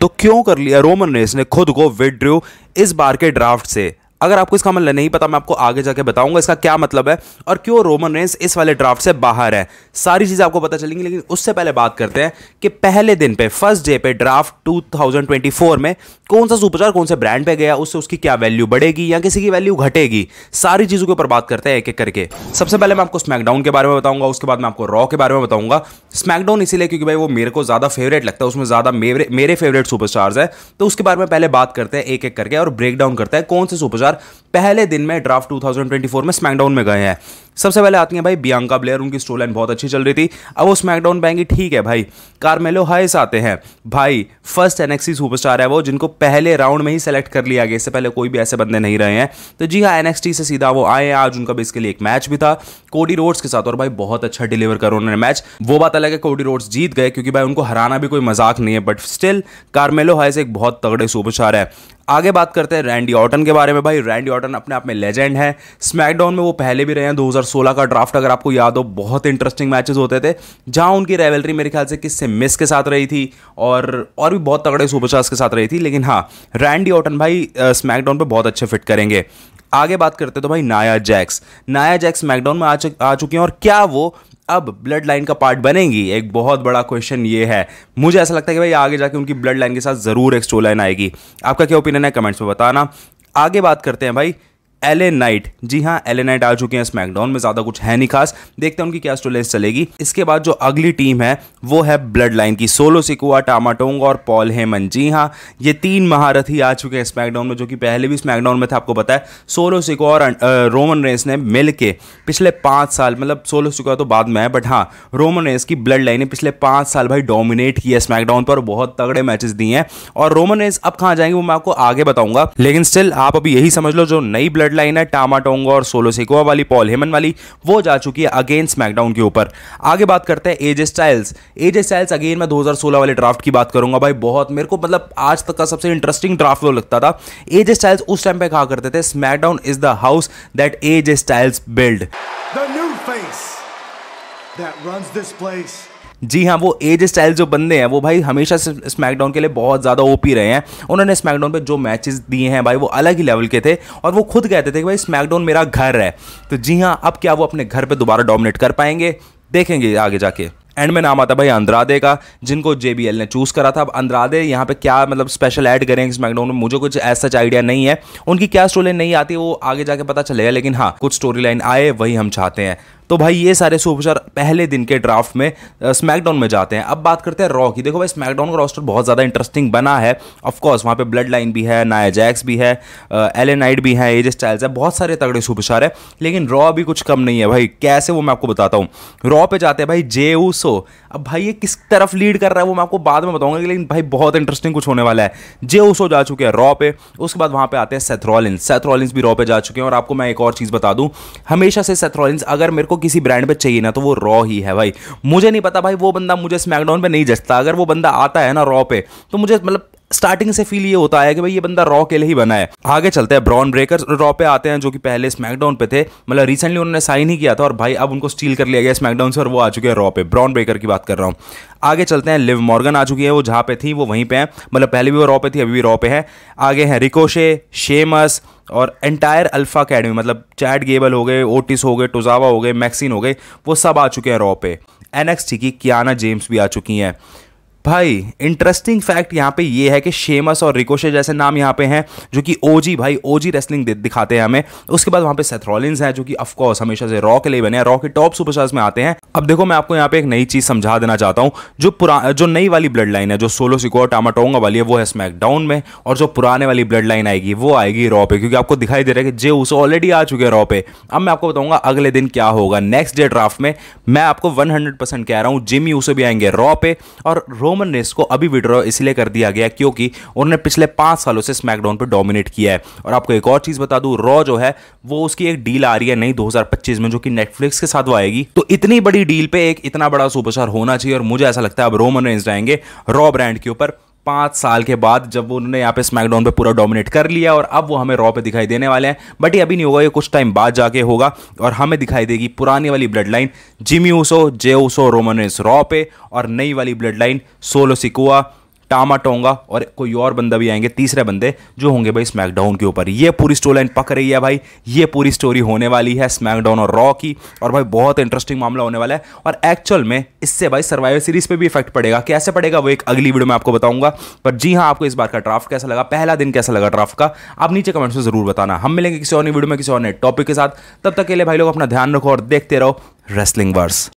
तो क्यों कर लिया रोमन रेस ने खुद को विड्रो इस बार के ड्राफ्ट से अगर आपको इसका मतलब नहीं पता मैं आपको आगे जाके बताऊंगा इसका क्या मतलब है और क्यों रोमन रेंस इस वाले ड्राफ्ट से बाहर है सारी चीज़ें आपको पता चलेंगी लेकिन उससे पहले बात करते हैं कि पहले दिन पे फर्स्ट डे पे ड्राफ्ट 2024 में कौन सा सुपरस्टार कौन से ब्रांड पे गया उससे उसकी क्या वैल्यू बढ़ेगी या किसी की वैल्यू घटेगी सारी चीज़ों के ऊपर बात करते हैं एक एक करके सबसे पहले मैं आपको स्मैकडाउन के बारे में बताऊंगा उसके बाद मैं आपको रॉ के बारे में बताऊंगा स्मैकडाउन इसीलिए क्योंकि भाई वो मेरे को ज़्यादा फेवरेट लगता है उसमें ज़्यादा मेरे फेवरेट सुपरस्टार्स है तो उसके बारे में पहले बात करते हैं एक एक करके और ब्रेकडाउन करते हैं कौन से सुपरस्टार लगातार पहले दिन में ड्राफ्ट 2024 में स्मैकडाउन में गए हैं सबसे पहले आती हैं भाई बियांका ब्लेयर उनकी स्टोर लाइन बहुत अच्छी चल रही थी अब वो स्मैकडाउन पाएंगी ठीक है भाई कार्मेलो हाइस आते हैं भाई फर्स्ट एनएक्सी सुपरस्टार है वो जिनको पहले राउंड में ही सेलेक्ट कर लिया गया इससे पहले कोई भी ऐसे बंदे नहीं रहे हैं तो जी हाँ एनएक्सटी से सीधा वो आए आज उनका भी इसके लिए एक मैच भी था कोडी रोड्स के साथ और भाई बहुत अच्छा डिलीवर करो उन्होंने मैच वो बात अलग है कोडी रोड्स जीत गए क्योंकि भाई उनको हराना भी कोई मजाक नहीं है बट स्टिल कार्मेलो हाइस एक बहुत तगड़े सुपरस्टार है आगे बात करते हैं रैंडी ऑटन के बारे में भाई भाई रैंडी ऑर्टन अपने आप में लेजेंड है स्मैकडाउन में वो पहले भी रहे हैं 2016 का ड्राफ्ट अगर आपको याद हो बहुत इंटरेस्टिंग मैचेस होते थे जहां उनकी रेवलरी मेरे ख्याल से किससे मिस के साथ रही थी और और भी बहुत तगड़े सुपरस्टार्स के साथ रही थी लेकिन हाँ रैंडी ऑटन भाई स्मैकडाउन पर बहुत अच्छे फिट करेंगे आगे बात करते तो भाई Nia Jax Nia Jax SmackDown में आ, चुक, आ चुकी हैं और क्या वो अब ब्लड लाइन का पार्ट बनेंगी एक बहुत बड़ा क्वेश्चन ये है मुझे ऐसा लगता है कि भाई आगे जाके उनकी ब्लड लाइन के साथ ज़रूर एक स्टोर लाइन आएगी आपका क्या ओपिनियन है कमेंट्स में बताना आगे बात करते हैं भाई एले नाइट जी हाँ एले नाइट आ चुके हैं स्मैकडाउन में ज़्यादा कुछ है नहीं खास देखते हैं उनकी क्या स्टोरी चलेगी इसके बाद जो अगली टीम है वो है ब्लड लाइन की सोलो सिकुआ टामाटोंग और पॉल हेमन जी हाँ ये तीन महारथी आ चुके हैं स्मैकडाउन में जो कि पहले भी स्मैकडाउन में था आपको पता है सोलो सिकुआ और रोमन रेस ने मिल के पिछले पाँच साल मतलब सोलो सिकुआ तो बाद में है बट हाँ रोमन रेस की ब्लड लाइन ने पिछले पाँच साल भाई डोमिनेट किया स्मैकडाउन पर बहुत तगड़े मैचेस दिए हैं और रोमन रेस अब कहाँ जाएंगे वो मैं आपको आगे बताऊंगा लेकिन स्टिल आप अभी यही समझ लो जो नई ब्लड थर्ड लाइन है टामा टोंगो और सोलो सिकोवा वाली पॉल हेमन वाली वो जा चुकी है अगेंस्ट मैकडाउन के ऊपर आगे बात करते हैं AJ Styles AJ Styles again मैं 2016 वाले ड्राफ्ट की बात करूंगा भाई बहुत मेरे को मतलब आज तक का सबसे इंटरेस्टिंग ड्राफ्ट वो लगता था एज स्टाइल्स उस टाइम पे कहा करते थे SmackDown is the house that AJ Styles built that runs this place जी हाँ वो एज स्टाइल जो बंदे हैं वो भाई हमेशा स्मैकडाउन के लिए बहुत ज़्यादा ओ रहे हैं उन्होंने स्मैकडाउन पर जो मैचेस दिए हैं भाई वो अलग ही लेवल के थे और वो खुद कहते थे कि भाई स्मैकडाउन मेरा घर है तो जी हाँ अब क्या वो अपने घर पर दोबारा डोमिनेट कर पाएंगे देखेंगे आगे जाके एंड में नाम आता भाई अंद्रादे का जिनको जे ने चूज़ करा था अब अंद्रादे यहाँ पे क्या मतलब स्पेशल ऐड करेंगे स्मैकडाउन में मुझे कुछ ऐसा आइडिया नहीं है उनकी क्या स्टोरी नहीं आती वो आगे जाके पता चलेगा लेकिन हाँ कुछ स्टोरी लाइन आए वही हम चाहते हैं तो भाई ये सारे सुपरस्टार पहले दिन के ड्राफ्ट में स्मैकडाउन में जाते हैं अब बात करते हैं रॉ की देखो भाई स्मैकडाउन का रोस्टर बहुत ज़्यादा इंटरेस्टिंग बना है ऑफकोर्स वहाँ पर ब्लड लाइन भी है नाया जैक्स भी है एल नाइट भी है एजे स्टाइल्स है बहुत सारे तगड़े सुपरस्टार है लेकिन रॉ भी कुछ कम नहीं है भाई कैसे वो मैं आपको बताता हूँ रॉ पे जाते हैं भाई जे ऊसो अब भाई ये किस तरफ लीड कर रहा है वो मैं आपको बाद में बताऊंगा लेकिन भाई बहुत इंटरेस्टिंग कुछ होने वाला है जे ऊसो जा चुके हैं रॉ पे उसके बाद वहाँ पे आते हैं सेथरॉलिन्स सेथरॉलिन्स भी रॉ पे जा चुके हैं और आपको मैं एक और चीज़ बता दूँ हमेशा से सेथरॉलिन्स अगर मेरे को किसी ब्रांड पे चाहिए ना तो वो रॉ ही है भाई मुझे नहीं पता भाई वो बंदा मुझे स्मैकडाउन पे नहीं जचता अगर वो बंदा आता है ना रॉ पे तो मुझे मतलब स्टार्टिंग से फील ये होता है कि भाई ये बंदा रॉ के लिए ही बना है आगे चलते हैं ब्रॉन ब्रेकर रॉ पे आते हैं जो कि पहले स्मैकडाउन पे थे मतलब रिसेंटली उन्होंने साइन ही किया था और भाई अब उनको स्टील कर लिया गया स्मैकडाउन से और वो आ चुके हैं रॉ पे ब्रॉन ब्रेकर की बात कर रहा हूँ आगे चलते हैं लिव मॉर्गन आ चुकी है वो जहाँ पे थी वो वहीं पे हैं मतलब पहले भी वो रॉ पे थी अभी भी रॉ पे है आगे हैं रिकोशे शेमस और एंटायर अल्फा अकेडमी मतलब चैट गेबल हो गए ओटिस हो गए टोजावा हो गए मैक्सिन हो गए वो सब आ चुके हैं रॉ पे एनएक्सटी की कियाना जेम्स भी आ चुकी हैं भाई इंटरेस्टिंग फैक्ट यहाँ पे ये है कि शेमस और रिकोशे जैसे नाम यहाँ पे हैं जो कि ओजी भाई ओजी रेसलिंग दिखाते हैं हमें उसके बाद वहाँ पे सेथरॉलिन्स हैं जो कि ऑफकोर्स हमेशा से रॉ के लिए बने हैं रॉ के टॉप सुपरस्टार्स में आते हैं अब देखो मैं आपको यहाँ पे एक नई चीज समझा देना चाहता हूँ जो पुरा जो नई वाली ब्लड लाइन है जो सोलो सिको टामाटोंगा वाली है वो है स्मैकडाउन में और जो पुराने वाली ब्लड लाइन आएगी वो आएगी रॉ पे क्योंकि आपको दिखाई दे रहा है कि जे उस ऑलरेडी आ चुके हैं रॉ पे अब मैं आपको बताऊंगा अगले दिन क्या होगा नेक्स्ट डे ड्राफ्ट में मैं आपको वन कह रहा हूँ जिमी उसे भी आएंगे रॉ पे और रोम रोमन रेस को अभी विड्रॉ इसलिए कर दिया गया क्योंकि उन्होंने पिछले पांच सालों से स्मैकडाउन पर डोमिनेट किया है और आपको एक और चीज़ बता दू रॉ जो है वो उसकी एक डील आ रही है नई दो में जो कि नेटफ्लिक्स के साथ वो आएगी तो इतनी बड़ी डील पे एक इतना बड़ा सुपरस्टार होना चाहिए और मुझे ऐसा लगता है अब रोमन रेंस जाएंगे रॉ ब्रांड के ऊपर पाँच साल के बाद जब वो उन्होंने यहाँ पे स्मैकडाउन पे पूरा डोमिनेट कर लिया और अब वो हमें रॉ पे दिखाई देने वाले हैं बट ये अभी नहीं होगा ये कुछ टाइम बाद जाके होगा और हमें दिखाई देगी पुरानी वाली bloodline Jimmy Uso Jey Uso Roman Reigns Raw पे और नई वाली bloodline Solo Sikoa Tama Tonga होगा और कोई और बंदा भी आएंगे तीसरे बंदे जो होंगे भाई स्मैकडाउन के ऊपर ये पूरी स्टोरी लाइन पक रही है भाई ये पूरी स्टोरी होने वाली है स्मैकडाउन और रॉ की और भाई बहुत इंटरेस्टिंग मामला होने वाला है और एक्चुअल में इससे भाई सर्वाइवर सीरीज पर भी इफेक्ट पड़ेगा कैसे पड़ेगा वो एक अगली वीडियो में आपको बताऊंगा पर जी हाँ आपको इस बार का ड्राफ्ट कैसा लगा पहला दिन कैसा लगा ड्राफ्ट का आप नीचे कमेंट्स में जरूर बताना हम मिलेंगे किसी और वीडियो में किसी और नए टॉपिक के साथ तब तक के लिए भाई लोग अपना ध्यान रखो और देखते रहो रेस्लिंग वर्स